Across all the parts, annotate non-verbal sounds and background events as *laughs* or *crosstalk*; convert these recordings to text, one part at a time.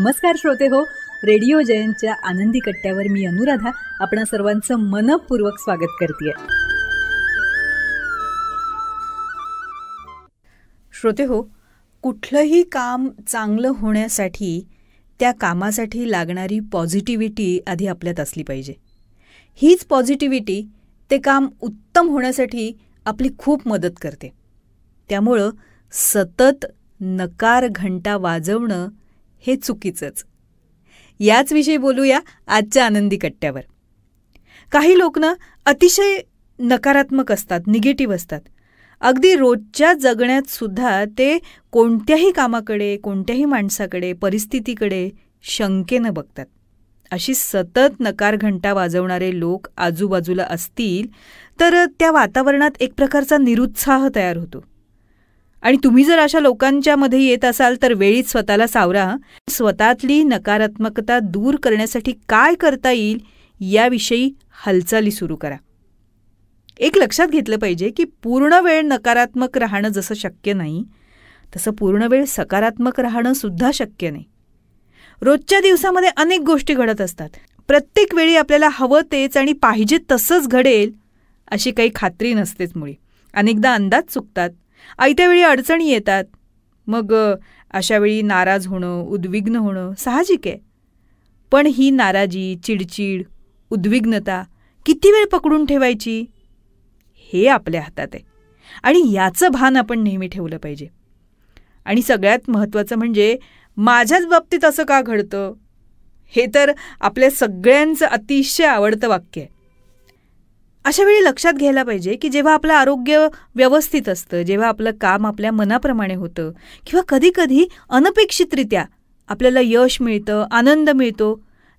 नमस्कार श्रोते हो रेडिओ जयंतच्या आनंदी कट्ट्यावर मी अनुराधा आपण सर्वांचं मनपूर्वक स्वागत करते श्रोते हो कुठलंही काम चांगलं होण्यासाठी त्या कामासाठी लागणारी पॉझिटिव्हिटी आधी आपल्यात असली पाहिजे हीच पॉझिटिव्हिटी ते काम उत्तम होण्यासाठी आपली खूप मदत करते त्यामुळं सतत नकार घंटा वाजवणं हे चुकीचंच याचविषयी बोलूया आजच्या आनंदी कट्ट्यावर काही लोक ना अतिशय नकारात्मक असतात निगेटिव्ह असतात अगदी रोजच्या जगण्यात सुद्धा ते कोणत्याही कामाकडे कोणत्याही माणसाकडे परिस्थितीकडे शंकेनं बघतात अशी सतत नकार घंटा वाजवणारे लोक आजूबाजूला असतील तर त्या वातावरणात एक प्रकारचा निरुत्साह तयार होतो आणि तुम्ही जर अशा लोकांच्या मध्ये येत असाल तर वेळीच स्वतःला सावरा स्वतःतली नकारात्मकता दूर करण्यासाठी काय करता येईल याविषयी हालचाली सुरू करा एक लक्षात घेतलं पाहिजे की पूर्ण वेळ नकारात्मक राहणं जसं शक्य नाही तसं पूर्ण वेळ सकारात्मक राहणं सुद्धा शक्य नाही रोजच्या दिवसामध्ये अनेक गोष्टी घडत असतात प्रत्येक वेळी आपल्याला हवं तेच आणि पाहिजे तसंच घडेल अशी काही खात्री नसतेच मुळे अनेकदा अंदाज चुकतात आयत्यावेळी अडचणी येतात मग अशावेळी नाराज होणं उद्विग्न होणं साहजिक आहे पण ही नाराजी चिडचिड उद्विग्नता किती वेळ पकडून ठेवायची हे आपल्या हातात आहे आणि याचं भान आपण नेहमी ठेवलं पाहिजे आणि सगळ्यात महत्त्वाचं म्हणजे माझ्याच बाबतीत असं का घडतं हे तर आपल्या सगळ्यांचं अतिशय आवडतं वाक्य आहे अशा वेळी लक्षात घ्यायला पाहिजे की जेव्हा आपलं आरोग्य व्यवस्थित असतं जेव्हा आपलं काम आपल्या मनाप्रमाणे होतं किंवा कधीकधी अनपेक्षितरित्या आपल्याला यश मिळतं आनंद मिळतो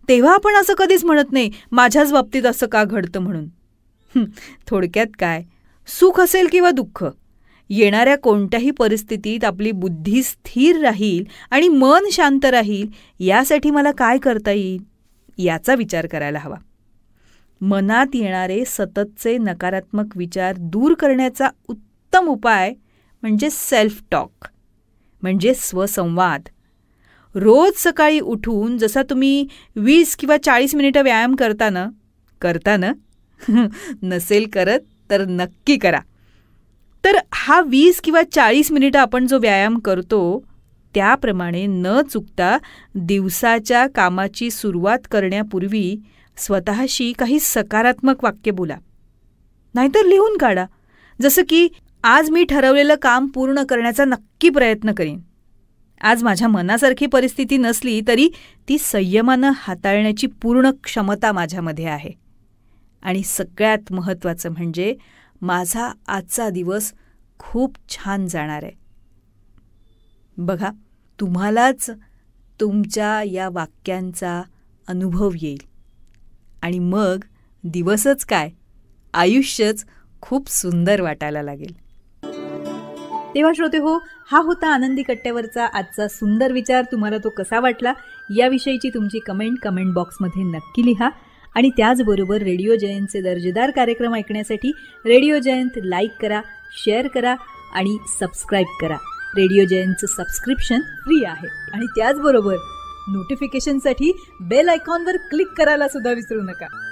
तेव्हा आपण असं कधीच म्हणत नाही माझ्याच बाबतीत असं का घडतं म्हणून थोडक्यात काय सुख असेल किंवा दुःख येणाऱ्या कोणत्याही परिस्थितीत आपली बुद्धी स्थिर राहील आणि मन शांत राहील यासाठी मला काय करता येईल याचा विचार करायला हवा मनात येणारे सततचे नकारात्मक विचार दूर करण्याचा उत्तम उपाय म्हणजे सेल्फ टॉक म्हणजे स्वसंवाद रोज सकाळी उठून जसा तुम्ही वीस किंवा चाळीस मिनिटं व्यायाम करता करता करताना *laughs* नसेल करत तर नक्की करा तर हा वीस किंवा चाळीस मिनिटं आपण जो व्यायाम करतो त्याप्रमाणे न चुकता दिवसाच्या कामाची सुरुवात करण्यापूर्वी स्वतःशी काही सकारात्मक वाक्य बोला नाहीतर लिहून काढा जसं की आज मी ठरवलेलं काम पूर्ण करण्याचा नक्की प्रयत्न करीन आज माझ्या मनासारखी परिस्थिती नसली तरी ती संयमानं हाताळण्याची पूर्ण क्षमता माझ्यामध्ये आहे आणि सगळ्यात महत्त्वाचं म्हणजे माझा आजचा दिवस खूप छान जाणार आहे बघा तुम्हालाच तुमच्या या वाक्यांचा अनुभव येईल आणि मग दिवसच काय आयुष्यच खूप सुंदर वाटायला लागेल तेव्हा श्रोते हो हा होता आनंदी कट्ट्यावरचा आजचा सुंदर विचार तुम्हाला तो कसा वाटला याविषयीची तुमची कमेंट कमेंट बॉक्समध्ये नक्की लिहा आणि त्याचबरोबर रेडिओ जयंतचे दर्जेदार कार्यक्रम ऐकण्यासाठी रेडिओ जयंत लाईक करा शेअर करा आणि सबस्क्राईब करा रेडिओ जयंतचं सबस्क्रिप्शन फ्री आहे आणि त्याचबरोबर नोटिफिकेशनसाठी बेल आयकॉनवर क्लिक करायला सुद्धा विसरू नका